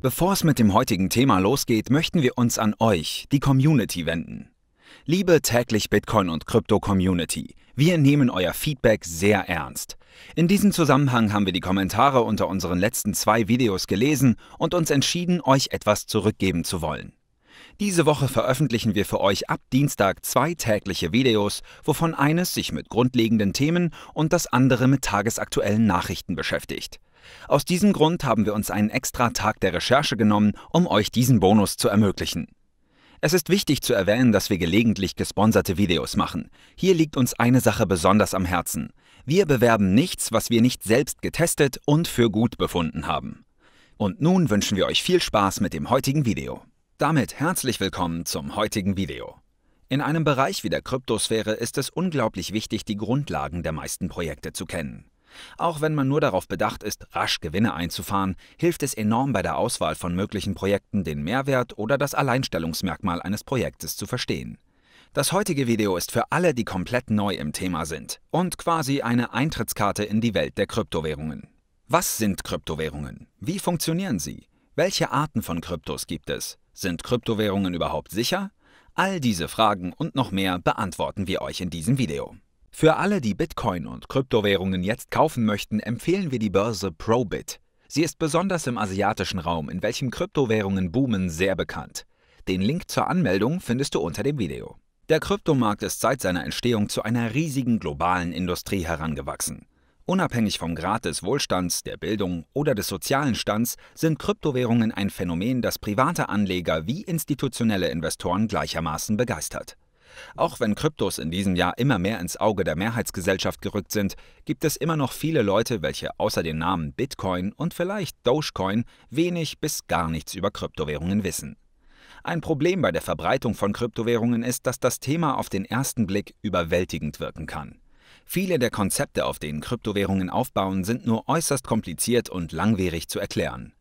Bevor es mit dem heutigen Thema losgeht, möchten wir uns an euch, die Community, wenden. Liebe täglich Bitcoin und Krypto Community, wir nehmen euer Feedback sehr ernst. In diesem Zusammenhang haben wir die Kommentare unter unseren letzten zwei Videos gelesen und uns entschieden, euch etwas zurückgeben zu wollen. Diese Woche veröffentlichen wir für euch ab Dienstag zwei tägliche Videos, wovon eines sich mit grundlegenden Themen und das andere mit tagesaktuellen Nachrichten beschäftigt. Aus diesem Grund haben wir uns einen extra Tag der Recherche genommen, um euch diesen Bonus zu ermöglichen. Es ist wichtig zu erwähnen, dass wir gelegentlich gesponserte Videos machen. Hier liegt uns eine Sache besonders am Herzen. Wir bewerben nichts, was wir nicht selbst getestet und für gut befunden haben. Und nun wünschen wir euch viel Spaß mit dem heutigen Video. Damit herzlich willkommen zum heutigen Video. In einem Bereich wie der Kryptosphäre ist es unglaublich wichtig, die Grundlagen der meisten Projekte zu kennen. Auch wenn man nur darauf bedacht ist, rasch Gewinne einzufahren, hilft es enorm bei der Auswahl von möglichen Projekten, den Mehrwert oder das Alleinstellungsmerkmal eines Projektes zu verstehen. Das heutige Video ist für alle, die komplett neu im Thema sind und quasi eine Eintrittskarte in die Welt der Kryptowährungen. Was sind Kryptowährungen? Wie funktionieren sie? Welche Arten von Kryptos gibt es? Sind Kryptowährungen überhaupt sicher? All diese Fragen und noch mehr beantworten wir euch in diesem Video. Für alle, die Bitcoin und Kryptowährungen jetzt kaufen möchten, empfehlen wir die Börse Probit. Sie ist besonders im asiatischen Raum, in welchem Kryptowährungen boomen, sehr bekannt. Den Link zur Anmeldung findest du unter dem Video. Der Kryptomarkt ist seit seiner Entstehung zu einer riesigen globalen Industrie herangewachsen. Unabhängig vom Grad des Wohlstands, der Bildung oder des sozialen Stands sind Kryptowährungen ein Phänomen, das private Anleger wie institutionelle Investoren gleichermaßen begeistert. Auch wenn Kryptos in diesem Jahr immer mehr ins Auge der Mehrheitsgesellschaft gerückt sind, gibt es immer noch viele Leute, welche außer den Namen Bitcoin und vielleicht Dogecoin wenig bis gar nichts über Kryptowährungen wissen. Ein Problem bei der Verbreitung von Kryptowährungen ist, dass das Thema auf den ersten Blick überwältigend wirken kann. Viele der Konzepte, auf denen Kryptowährungen aufbauen, sind nur äußerst kompliziert und langwierig zu erklären.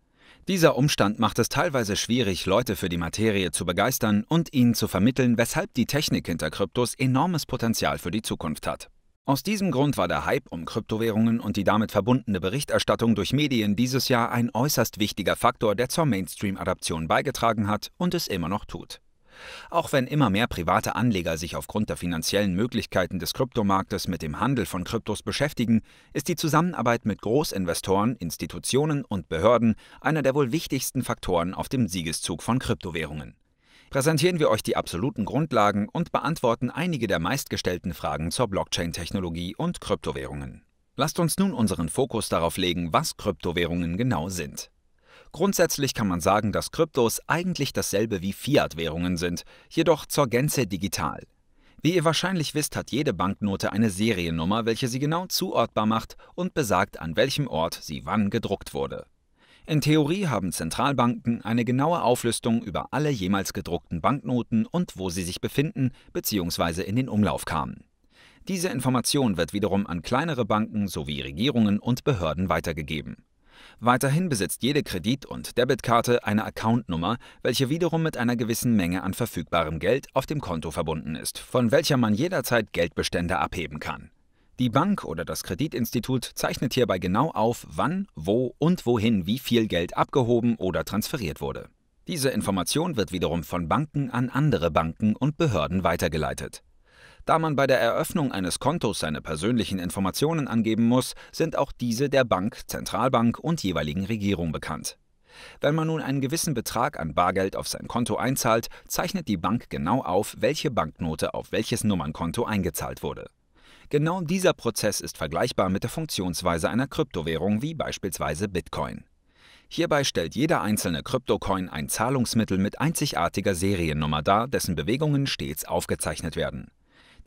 Dieser Umstand macht es teilweise schwierig, Leute für die Materie zu begeistern und ihnen zu vermitteln, weshalb die Technik hinter Kryptos enormes Potenzial für die Zukunft hat. Aus diesem Grund war der Hype um Kryptowährungen und die damit verbundene Berichterstattung durch Medien dieses Jahr ein äußerst wichtiger Faktor, der zur Mainstream-Adaption beigetragen hat und es immer noch tut. Auch wenn immer mehr private Anleger sich aufgrund der finanziellen Möglichkeiten des Kryptomarktes mit dem Handel von Kryptos beschäftigen, ist die Zusammenarbeit mit Großinvestoren, Institutionen und Behörden einer der wohl wichtigsten Faktoren auf dem Siegeszug von Kryptowährungen. Präsentieren wir euch die absoluten Grundlagen und beantworten einige der meistgestellten Fragen zur Blockchain-Technologie und Kryptowährungen. Lasst uns nun unseren Fokus darauf legen, was Kryptowährungen genau sind. Grundsätzlich kann man sagen, dass Kryptos eigentlich dasselbe wie Fiat-Währungen sind, jedoch zur Gänze digital. Wie ihr wahrscheinlich wisst, hat jede Banknote eine Seriennummer, welche sie genau zuortbar macht und besagt, an welchem Ort sie wann gedruckt wurde. In Theorie haben Zentralbanken eine genaue Auflistung über alle jemals gedruckten Banknoten und wo sie sich befinden bzw. in den Umlauf kamen. Diese Information wird wiederum an kleinere Banken sowie Regierungen und Behörden weitergegeben. Weiterhin besitzt jede Kredit- und Debitkarte eine Accountnummer, welche wiederum mit einer gewissen Menge an verfügbarem Geld auf dem Konto verbunden ist, von welcher man jederzeit Geldbestände abheben kann. Die Bank oder das Kreditinstitut zeichnet hierbei genau auf, wann, wo und wohin wie viel Geld abgehoben oder transferiert wurde. Diese Information wird wiederum von Banken an andere Banken und Behörden weitergeleitet. Da man bei der Eröffnung eines Kontos seine persönlichen Informationen angeben muss, sind auch diese der Bank, Zentralbank und jeweiligen Regierung bekannt. Wenn man nun einen gewissen Betrag an Bargeld auf sein Konto einzahlt, zeichnet die Bank genau auf, welche Banknote auf welches Nummernkonto eingezahlt wurde. Genau dieser Prozess ist vergleichbar mit der Funktionsweise einer Kryptowährung wie beispielsweise Bitcoin. Hierbei stellt jeder einzelne Kryptocoin ein Zahlungsmittel mit einzigartiger Seriennummer dar, dessen Bewegungen stets aufgezeichnet werden.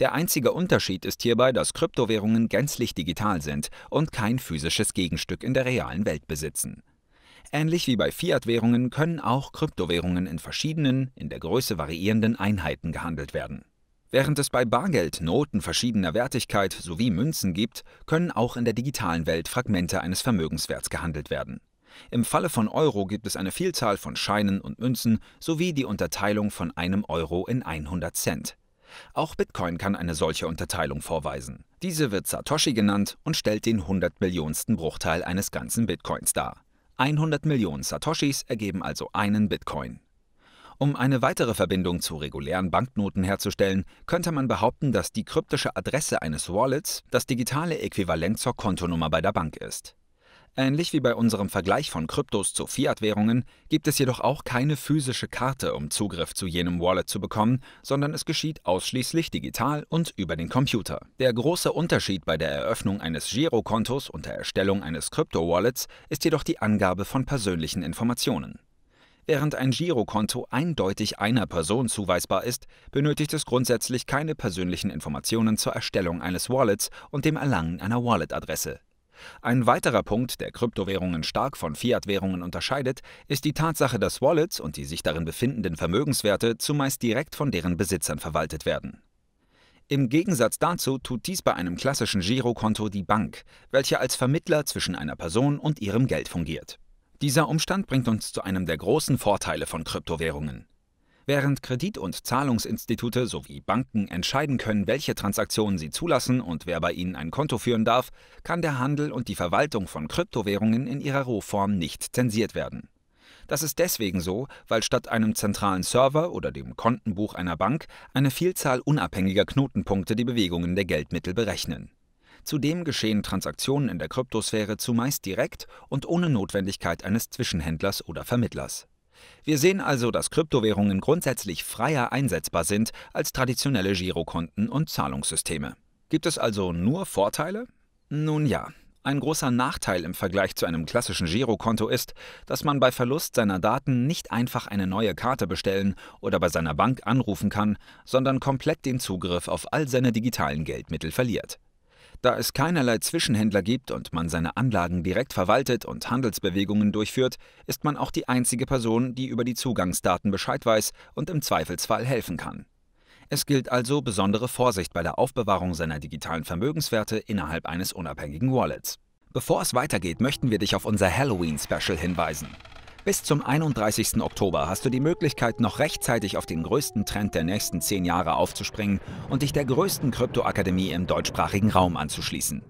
Der einzige Unterschied ist hierbei, dass Kryptowährungen gänzlich digital sind und kein physisches Gegenstück in der realen Welt besitzen. Ähnlich wie bei Fiat-Währungen können auch Kryptowährungen in verschiedenen, in der Größe variierenden Einheiten gehandelt werden. Während es bei Bargeld Noten verschiedener Wertigkeit sowie Münzen gibt, können auch in der digitalen Welt Fragmente eines Vermögenswerts gehandelt werden. Im Falle von Euro gibt es eine Vielzahl von Scheinen und Münzen sowie die Unterteilung von einem Euro in 100 Cent. Auch Bitcoin kann eine solche Unterteilung vorweisen. Diese wird Satoshi genannt und stellt den 100 Millionsten Bruchteil eines ganzen Bitcoins dar. 100 Millionen Satoshis ergeben also einen Bitcoin. Um eine weitere Verbindung zu regulären Banknoten herzustellen, könnte man behaupten, dass die kryptische Adresse eines Wallets das digitale Äquivalent zur Kontonummer bei der Bank ist. Ähnlich wie bei unserem Vergleich von Kryptos zu Fiat-Währungen gibt es jedoch auch keine physische Karte, um Zugriff zu jenem Wallet zu bekommen, sondern es geschieht ausschließlich digital und über den Computer. Der große Unterschied bei der Eröffnung eines Girokontos und der Erstellung eines Krypto-Wallets ist jedoch die Angabe von persönlichen Informationen. Während ein Girokonto eindeutig einer Person zuweisbar ist, benötigt es grundsätzlich keine persönlichen Informationen zur Erstellung eines Wallets und dem Erlangen einer Wallet-Adresse. Ein weiterer Punkt, der Kryptowährungen stark von Fiat-Währungen unterscheidet, ist die Tatsache, dass Wallets und die sich darin befindenden Vermögenswerte zumeist direkt von deren Besitzern verwaltet werden. Im Gegensatz dazu tut dies bei einem klassischen Girokonto die Bank, welche als Vermittler zwischen einer Person und ihrem Geld fungiert. Dieser Umstand bringt uns zu einem der großen Vorteile von Kryptowährungen. Während Kredit- und Zahlungsinstitute sowie Banken entscheiden können, welche Transaktionen sie zulassen und wer bei ihnen ein Konto führen darf, kann der Handel und die Verwaltung von Kryptowährungen in ihrer Rohform nicht zensiert werden. Das ist deswegen so, weil statt einem zentralen Server oder dem Kontenbuch einer Bank eine Vielzahl unabhängiger Knotenpunkte die Bewegungen der Geldmittel berechnen. Zudem geschehen Transaktionen in der Kryptosphäre zumeist direkt und ohne Notwendigkeit eines Zwischenhändlers oder Vermittlers. Wir sehen also, dass Kryptowährungen grundsätzlich freier einsetzbar sind als traditionelle Girokonten und Zahlungssysteme. Gibt es also nur Vorteile? Nun ja. Ein großer Nachteil im Vergleich zu einem klassischen Girokonto ist, dass man bei Verlust seiner Daten nicht einfach eine neue Karte bestellen oder bei seiner Bank anrufen kann, sondern komplett den Zugriff auf all seine digitalen Geldmittel verliert. Da es keinerlei Zwischenhändler gibt und man seine Anlagen direkt verwaltet und Handelsbewegungen durchführt, ist man auch die einzige Person, die über die Zugangsdaten Bescheid weiß und im Zweifelsfall helfen kann. Es gilt also besondere Vorsicht bei der Aufbewahrung seiner digitalen Vermögenswerte innerhalb eines unabhängigen Wallets. Bevor es weitergeht, möchten wir dich auf unser Halloween-Special hinweisen. Bis zum 31. Oktober hast du die Möglichkeit, noch rechtzeitig auf den größten Trend der nächsten zehn Jahre aufzuspringen und dich der größten Kryptoakademie im deutschsprachigen Raum anzuschließen.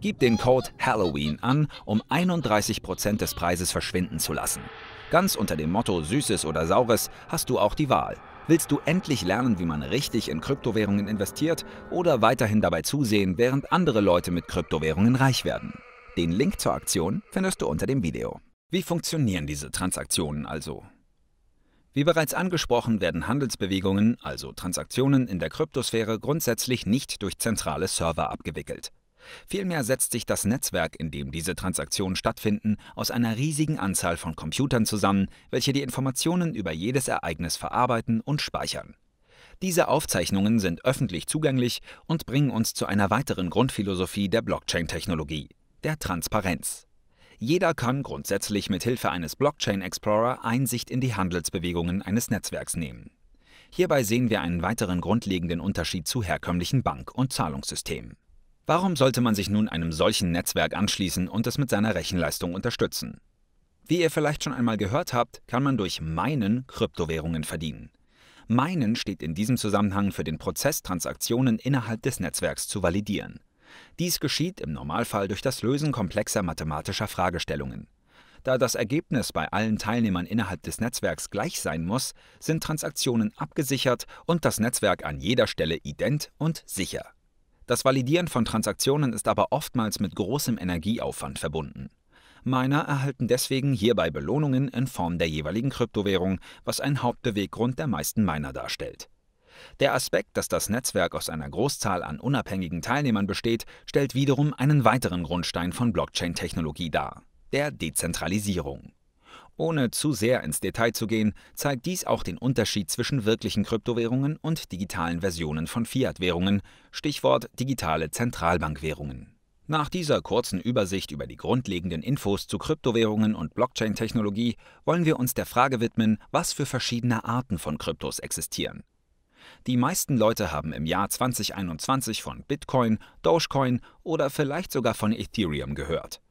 Gib den Code Halloween an, um 31% des Preises verschwinden zu lassen. Ganz unter dem Motto Süßes oder Saures hast du auch die Wahl. Willst du endlich lernen, wie man richtig in Kryptowährungen investiert oder weiterhin dabei zusehen, während andere Leute mit Kryptowährungen reich werden? Den Link zur Aktion findest du unter dem Video. Wie funktionieren diese Transaktionen also? Wie bereits angesprochen, werden Handelsbewegungen, also Transaktionen in der Kryptosphäre, grundsätzlich nicht durch zentrale Server abgewickelt. Vielmehr setzt sich das Netzwerk, in dem diese Transaktionen stattfinden, aus einer riesigen Anzahl von Computern zusammen, welche die Informationen über jedes Ereignis verarbeiten und speichern. Diese Aufzeichnungen sind öffentlich zugänglich und bringen uns zu einer weiteren Grundphilosophie der Blockchain-Technologie, der Transparenz. Jeder kann grundsätzlich mit Hilfe eines Blockchain Explorer Einsicht in die Handelsbewegungen eines Netzwerks nehmen. Hierbei sehen wir einen weiteren grundlegenden Unterschied zu herkömmlichen Bank- und Zahlungssystemen. Warum sollte man sich nun einem solchen Netzwerk anschließen und es mit seiner Rechenleistung unterstützen? Wie ihr vielleicht schon einmal gehört habt, kann man durch Meinen Kryptowährungen verdienen. Meinen steht in diesem Zusammenhang für den Prozess, Transaktionen innerhalb des Netzwerks zu validieren. Dies geschieht im Normalfall durch das Lösen komplexer mathematischer Fragestellungen. Da das Ergebnis bei allen Teilnehmern innerhalb des Netzwerks gleich sein muss, sind Transaktionen abgesichert und das Netzwerk an jeder Stelle ident und sicher. Das Validieren von Transaktionen ist aber oftmals mit großem Energieaufwand verbunden. Miner erhalten deswegen hierbei Belohnungen in Form der jeweiligen Kryptowährung, was einen Hauptbeweggrund der meisten Miner darstellt. Der Aspekt, dass das Netzwerk aus einer Großzahl an unabhängigen Teilnehmern besteht, stellt wiederum einen weiteren Grundstein von Blockchain-Technologie dar, der Dezentralisierung. Ohne zu sehr ins Detail zu gehen, zeigt dies auch den Unterschied zwischen wirklichen Kryptowährungen und digitalen Versionen von Fiat-Währungen, Stichwort digitale Zentralbankwährungen. Nach dieser kurzen Übersicht über die grundlegenden Infos zu Kryptowährungen und Blockchain-Technologie wollen wir uns der Frage widmen, was für verschiedene Arten von Kryptos existieren die meisten Leute haben im Jahr 2021 von Bitcoin, Dogecoin oder vielleicht sogar von Ethereum gehört.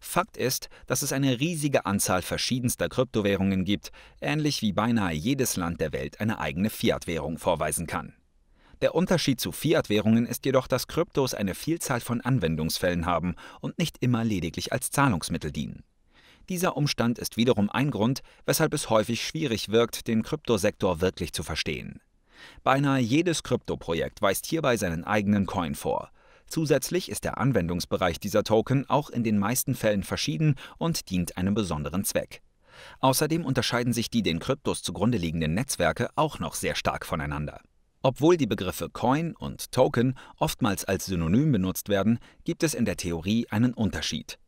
Fakt ist, dass es eine riesige Anzahl verschiedenster Kryptowährungen gibt, ähnlich wie beinahe jedes Land der Welt eine eigene Fiat-Währung vorweisen kann. Der Unterschied zu Fiat-Währungen ist jedoch, dass Kryptos eine Vielzahl von Anwendungsfällen haben und nicht immer lediglich als Zahlungsmittel dienen. Dieser Umstand ist wiederum ein Grund, weshalb es häufig schwierig wirkt, den Kryptosektor wirklich zu verstehen. Beinahe jedes Kryptoprojekt weist hierbei seinen eigenen Coin vor. Zusätzlich ist der Anwendungsbereich dieser Token auch in den meisten Fällen verschieden und dient einem besonderen Zweck. Außerdem unterscheiden sich die den Kryptos zugrunde liegenden Netzwerke auch noch sehr stark voneinander. Obwohl die Begriffe Coin und Token oftmals als Synonym benutzt werden, gibt es in der Theorie einen Unterschied.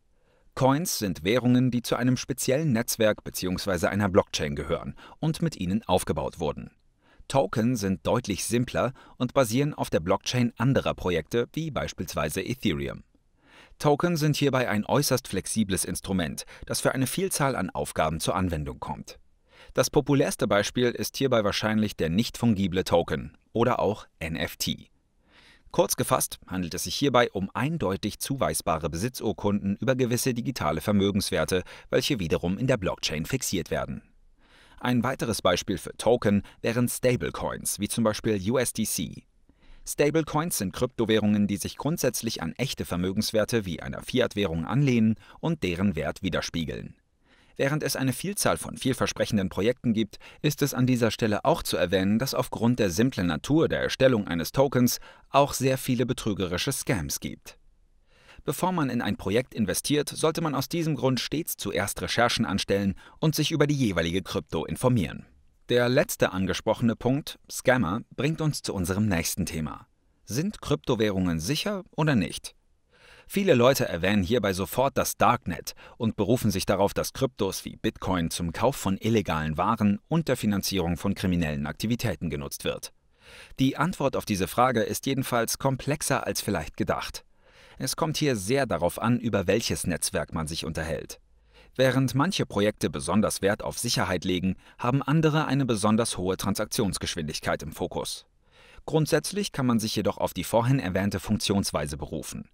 Coins sind Währungen, die zu einem speziellen Netzwerk bzw. einer Blockchain gehören und mit ihnen aufgebaut wurden. Token sind deutlich simpler und basieren auf der Blockchain anderer Projekte wie beispielsweise Ethereum. Token sind hierbei ein äußerst flexibles Instrument, das für eine Vielzahl an Aufgaben zur Anwendung kommt. Das populärste Beispiel ist hierbei wahrscheinlich der nicht fungible Token oder auch NFT. Kurz gefasst handelt es sich hierbei um eindeutig zuweisbare Besitzurkunden über gewisse digitale Vermögenswerte, welche wiederum in der Blockchain fixiert werden. Ein weiteres Beispiel für Token wären Stablecoins, wie zum Beispiel USDC. Stablecoins sind Kryptowährungen, die sich grundsätzlich an echte Vermögenswerte wie einer Fiat-Währung anlehnen und deren Wert widerspiegeln. Während es eine Vielzahl von vielversprechenden Projekten gibt, ist es an dieser Stelle auch zu erwähnen, dass aufgrund der simplen Natur der Erstellung eines Tokens auch sehr viele betrügerische Scams gibt. Bevor man in ein Projekt investiert, sollte man aus diesem Grund stets zuerst Recherchen anstellen und sich über die jeweilige Krypto informieren. Der letzte angesprochene Punkt, Scammer, bringt uns zu unserem nächsten Thema. Sind Kryptowährungen sicher oder nicht? Viele Leute erwähnen hierbei sofort das Darknet und berufen sich darauf, dass Kryptos wie Bitcoin zum Kauf von illegalen Waren und der Finanzierung von kriminellen Aktivitäten genutzt wird. Die Antwort auf diese Frage ist jedenfalls komplexer als vielleicht gedacht. Es kommt hier sehr darauf an, über welches Netzwerk man sich unterhält. Während manche Projekte besonders Wert auf Sicherheit legen, haben andere eine besonders hohe Transaktionsgeschwindigkeit im Fokus. Grundsätzlich kann man sich jedoch auf die vorhin erwähnte Funktionsweise berufen.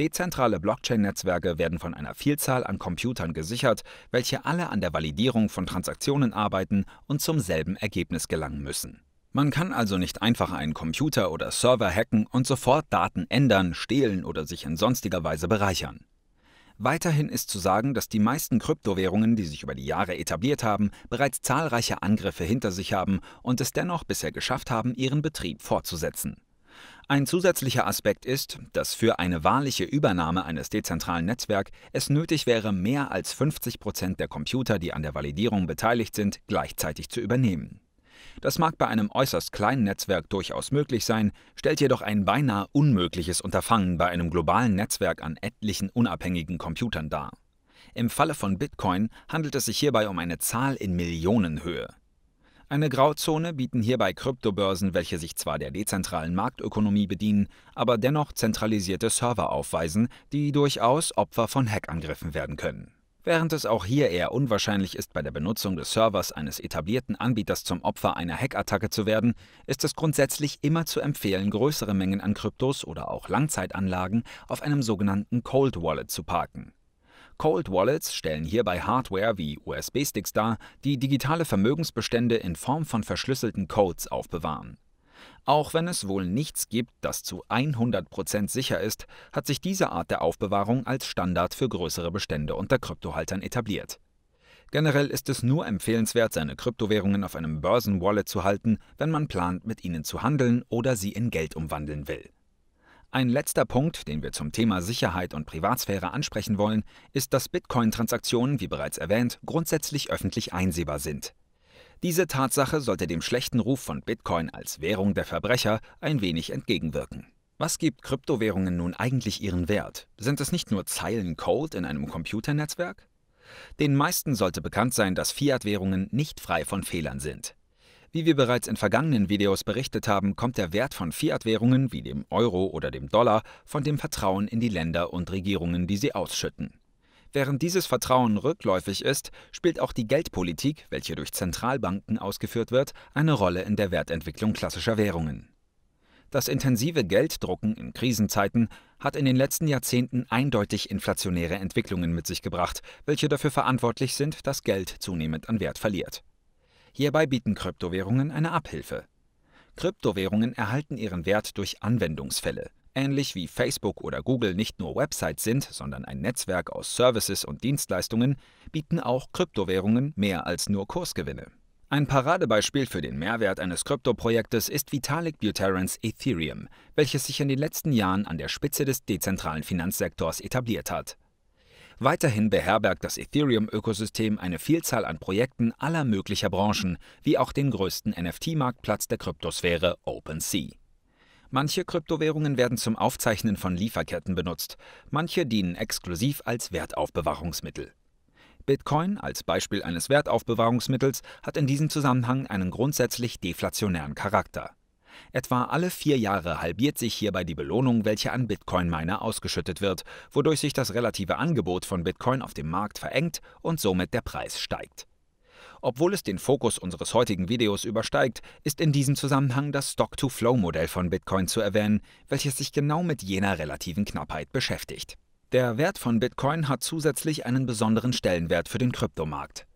Dezentrale Blockchain-Netzwerke werden von einer Vielzahl an Computern gesichert, welche alle an der Validierung von Transaktionen arbeiten und zum selben Ergebnis gelangen müssen. Man kann also nicht einfach einen Computer oder Server hacken und sofort Daten ändern, stehlen oder sich in sonstiger Weise bereichern. Weiterhin ist zu sagen, dass die meisten Kryptowährungen, die sich über die Jahre etabliert haben, bereits zahlreiche Angriffe hinter sich haben und es dennoch bisher geschafft haben, ihren Betrieb fortzusetzen. Ein zusätzlicher Aspekt ist, dass für eine wahrliche Übernahme eines dezentralen Netzwerks es nötig wäre, mehr als 50 Prozent der Computer, die an der Validierung beteiligt sind, gleichzeitig zu übernehmen. Das mag bei einem äußerst kleinen Netzwerk durchaus möglich sein, stellt jedoch ein beinahe unmögliches Unterfangen bei einem globalen Netzwerk an etlichen unabhängigen Computern dar. Im Falle von Bitcoin handelt es sich hierbei um eine Zahl in Millionenhöhe. Eine Grauzone bieten hierbei Kryptobörsen, welche sich zwar der dezentralen Marktökonomie bedienen, aber dennoch zentralisierte Server aufweisen, die durchaus Opfer von Hackangriffen werden können. Während es auch hier eher unwahrscheinlich ist, bei der Benutzung des Servers eines etablierten Anbieters zum Opfer einer Hackattacke zu werden, ist es grundsätzlich immer zu empfehlen, größere Mengen an Kryptos oder auch Langzeitanlagen auf einem sogenannten Cold Wallet zu parken. Cold Wallets stellen hierbei Hardware wie USB-Sticks dar, die digitale Vermögensbestände in Form von verschlüsselten Codes aufbewahren. Auch wenn es wohl nichts gibt, das zu 100% sicher ist, hat sich diese Art der Aufbewahrung als Standard für größere Bestände unter Kryptohaltern etabliert. Generell ist es nur empfehlenswert, seine Kryptowährungen auf einem Börsenwallet zu halten, wenn man plant, mit ihnen zu handeln oder sie in Geld umwandeln will. Ein letzter Punkt, den wir zum Thema Sicherheit und Privatsphäre ansprechen wollen, ist, dass Bitcoin-Transaktionen, wie bereits erwähnt, grundsätzlich öffentlich einsehbar sind. Diese Tatsache sollte dem schlechten Ruf von Bitcoin als Währung der Verbrecher ein wenig entgegenwirken. Was gibt Kryptowährungen nun eigentlich ihren Wert? Sind es nicht nur Zeilen Code in einem Computernetzwerk? Den meisten sollte bekannt sein, dass Fiat-Währungen nicht frei von Fehlern sind. Wie wir bereits in vergangenen Videos berichtet haben, kommt der Wert von Fiat-Währungen wie dem Euro oder dem Dollar von dem Vertrauen in die Länder und Regierungen, die sie ausschütten. Während dieses Vertrauen rückläufig ist, spielt auch die Geldpolitik, welche durch Zentralbanken ausgeführt wird, eine Rolle in der Wertentwicklung klassischer Währungen. Das intensive Gelddrucken in Krisenzeiten hat in den letzten Jahrzehnten eindeutig inflationäre Entwicklungen mit sich gebracht, welche dafür verantwortlich sind, dass Geld zunehmend an Wert verliert. Hierbei bieten Kryptowährungen eine Abhilfe. Kryptowährungen erhalten ihren Wert durch Anwendungsfälle, ähnlich wie Facebook oder Google nicht nur Websites sind, sondern ein Netzwerk aus Services und Dienstleistungen, bieten auch Kryptowährungen mehr als nur Kursgewinne. Ein Paradebeispiel für den Mehrwert eines Kryptoprojektes ist Vitalik Buterins Ethereum, welches sich in den letzten Jahren an der Spitze des dezentralen Finanzsektors etabliert hat. Weiterhin beherbergt das Ethereum-Ökosystem eine Vielzahl an Projekten aller möglicher Branchen, wie auch den größten NFT-Marktplatz der Kryptosphäre OpenSea. Manche Kryptowährungen werden zum Aufzeichnen von Lieferketten benutzt, manche dienen exklusiv als Wertaufbewahrungsmittel. Bitcoin als Beispiel eines Wertaufbewahrungsmittels hat in diesem Zusammenhang einen grundsätzlich deflationären Charakter. Etwa alle vier Jahre halbiert sich hierbei die Belohnung, welche an Bitcoin-Miner ausgeschüttet wird, wodurch sich das relative Angebot von Bitcoin auf dem Markt verengt und somit der Preis steigt. Obwohl es den Fokus unseres heutigen Videos übersteigt, ist in diesem Zusammenhang das Stock-to-Flow-Modell von Bitcoin zu erwähnen, welches sich genau mit jener relativen Knappheit beschäftigt. Der Wert von Bitcoin hat zusätzlich einen besonderen Stellenwert für den Kryptomarkt.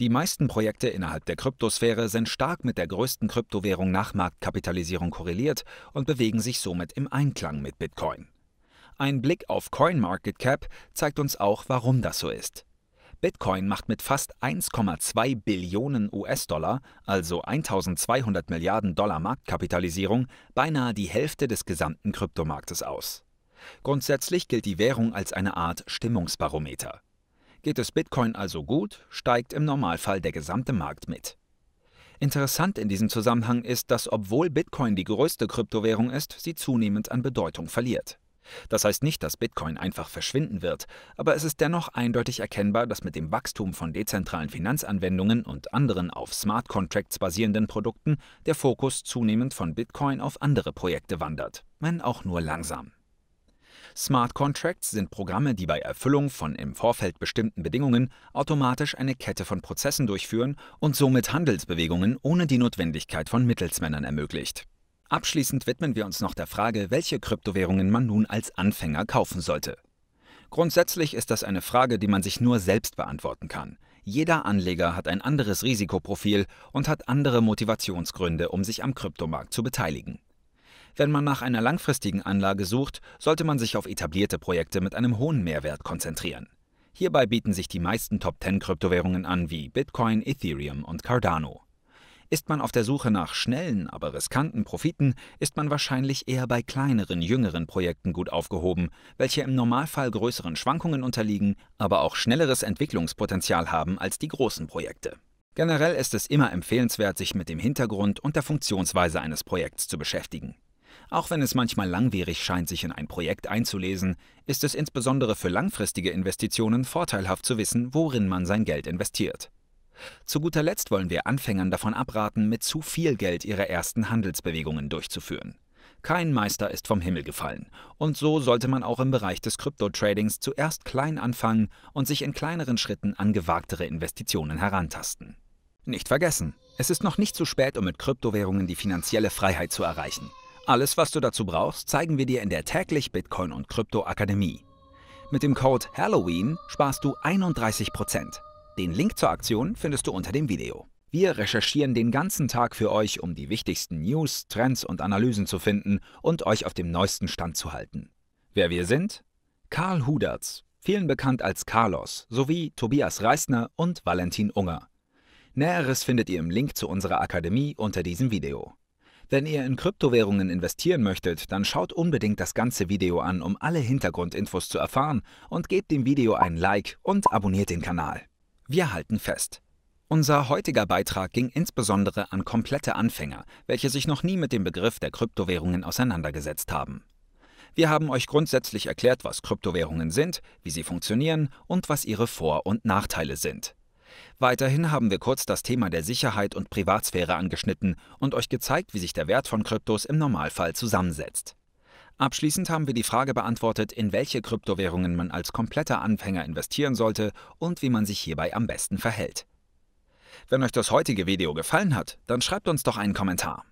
Die meisten Projekte innerhalb der Kryptosphäre sind stark mit der größten Kryptowährung nach Marktkapitalisierung korreliert und bewegen sich somit im Einklang mit Bitcoin. Ein Blick auf CoinMarketCap zeigt uns auch, warum das so ist. Bitcoin macht mit fast 1,2 Billionen US-Dollar, also 1200 Milliarden Dollar Marktkapitalisierung, beinahe die Hälfte des gesamten Kryptomarktes aus. Grundsätzlich gilt die Währung als eine Art Stimmungsbarometer. Geht es Bitcoin also gut, steigt im Normalfall der gesamte Markt mit. Interessant in diesem Zusammenhang ist, dass obwohl Bitcoin die größte Kryptowährung ist, sie zunehmend an Bedeutung verliert. Das heißt nicht, dass Bitcoin einfach verschwinden wird, aber es ist dennoch eindeutig erkennbar, dass mit dem Wachstum von dezentralen Finanzanwendungen und anderen auf Smart Contracts basierenden Produkten der Fokus zunehmend von Bitcoin auf andere Projekte wandert, wenn auch nur langsam. Smart Contracts sind Programme, die bei Erfüllung von im Vorfeld bestimmten Bedingungen automatisch eine Kette von Prozessen durchführen und somit Handelsbewegungen ohne die Notwendigkeit von Mittelsmännern ermöglicht. Abschließend widmen wir uns noch der Frage, welche Kryptowährungen man nun als Anfänger kaufen sollte. Grundsätzlich ist das eine Frage, die man sich nur selbst beantworten kann. Jeder Anleger hat ein anderes Risikoprofil und hat andere Motivationsgründe, um sich am Kryptomarkt zu beteiligen. Wenn man nach einer langfristigen Anlage sucht, sollte man sich auf etablierte Projekte mit einem hohen Mehrwert konzentrieren. Hierbei bieten sich die meisten Top 10 Kryptowährungen an wie Bitcoin, Ethereum und Cardano. Ist man auf der Suche nach schnellen, aber riskanten Profiten, ist man wahrscheinlich eher bei kleineren, jüngeren Projekten gut aufgehoben, welche im Normalfall größeren Schwankungen unterliegen, aber auch schnelleres Entwicklungspotenzial haben als die großen Projekte. Generell ist es immer empfehlenswert, sich mit dem Hintergrund und der Funktionsweise eines Projekts zu beschäftigen. Auch wenn es manchmal langwierig scheint, sich in ein Projekt einzulesen, ist es insbesondere für langfristige Investitionen vorteilhaft zu wissen, worin man sein Geld investiert. Zu guter Letzt wollen wir Anfängern davon abraten, mit zu viel Geld ihre ersten Handelsbewegungen durchzuführen. Kein Meister ist vom Himmel gefallen. Und so sollte man auch im Bereich des Kryptotradings zuerst klein anfangen und sich in kleineren Schritten an gewagtere Investitionen herantasten. Nicht vergessen, es ist noch nicht zu spät, um mit Kryptowährungen die finanzielle Freiheit zu erreichen. Alles, was du dazu brauchst, zeigen wir dir in der täglich Bitcoin und Krypto Akademie. Mit dem Code Halloween sparst du 31 Prozent. Den Link zur Aktion findest du unter dem Video. Wir recherchieren den ganzen Tag für euch, um die wichtigsten News, Trends und Analysen zu finden und euch auf dem neuesten Stand zu halten. Wer wir sind? Karl Huderz, vielen bekannt als Carlos, sowie Tobias Reisner und Valentin Unger. Näheres findet ihr im Link zu unserer Akademie unter diesem Video. Wenn ihr in Kryptowährungen investieren möchtet, dann schaut unbedingt das ganze Video an, um alle Hintergrundinfos zu erfahren und gebt dem Video ein Like und abonniert den Kanal. Wir halten fest. Unser heutiger Beitrag ging insbesondere an komplette Anfänger, welche sich noch nie mit dem Begriff der Kryptowährungen auseinandergesetzt haben. Wir haben euch grundsätzlich erklärt, was Kryptowährungen sind, wie sie funktionieren und was ihre Vor- und Nachteile sind. Weiterhin haben wir kurz das Thema der Sicherheit und Privatsphäre angeschnitten und euch gezeigt, wie sich der Wert von Kryptos im Normalfall zusammensetzt. Abschließend haben wir die Frage beantwortet, in welche Kryptowährungen man als kompletter Anfänger investieren sollte und wie man sich hierbei am besten verhält. Wenn euch das heutige Video gefallen hat, dann schreibt uns doch einen Kommentar.